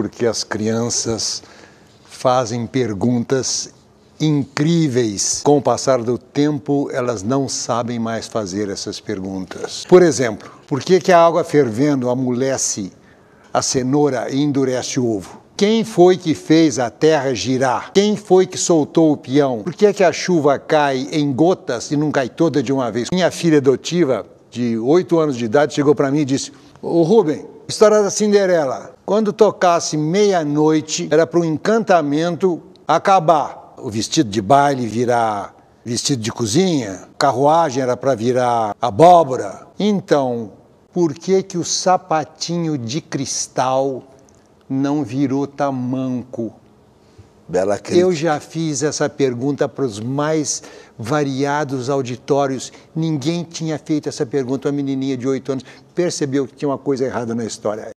porque as crianças fazem perguntas incríveis. Com o passar do tempo, elas não sabem mais fazer essas perguntas. Por exemplo, por que, que a água fervendo amolece a cenoura e endurece o ovo? Quem foi que fez a terra girar? Quem foi que soltou o peão? Por que, que a chuva cai em gotas e não cai toda de uma vez? Minha filha adotiva, de 8 anos de idade, chegou para mim e disse: o Rubem, história da Cinderela. Quando tocasse meia-noite, era para o encantamento acabar. O vestido de baile virar vestido de cozinha, carruagem era para virar abóbora. Então, por que que o sapatinho de cristal não virou tamanco? Bela crítica. Eu já fiz essa pergunta para os mais variados auditórios. Ninguém tinha feito essa pergunta. Uma menininha de oito anos percebeu que tinha uma coisa errada na história.